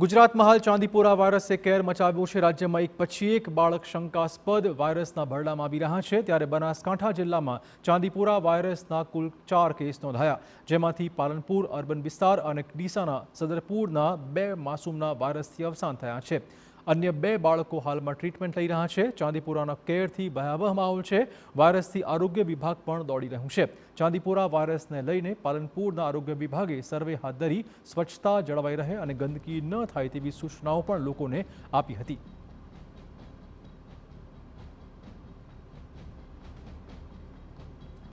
ગુજરાત મહાલ ચાંદીપુરા વાયરસ સે કેર મચાબો છે રાજ્યમાં એક પચ્ચી એક બાળક શંકાસ્પદ વાયરસના ભરડામાં આવી રહ્યા છે ત્યારે બનાસકાંઠા જિલ્લામાં ચાંદીપુરા વાયરસના કુલ 4 કેસ નોંધાયા જેમાંથી પાલનપુર अर्बन વિસ્તાર અને ડીસાના सदरપુરના બે માસૂમના વારસથી અવસાન થયા છે અન્ય બે બાળકો હાલમાં ટ્રીટમેન્ટ લઈ રહ્યા છે ચાંદીપુરાના કેરથી બાયાવહ માહોલ છે વાયરસથી આરોગ્ય વિભાગ પણ દોડી રહ્યો છે ચાંદીપુરા વાયરસને લઈને પાલનપુરના આરોગ્ય વિભાગે સર્વે હાથ ધરી સ્વચ્છતા જળવાય રહે અને ગંદકી ન થાય તેવી સૂચનાઓ પણ લોકોને આપી હતી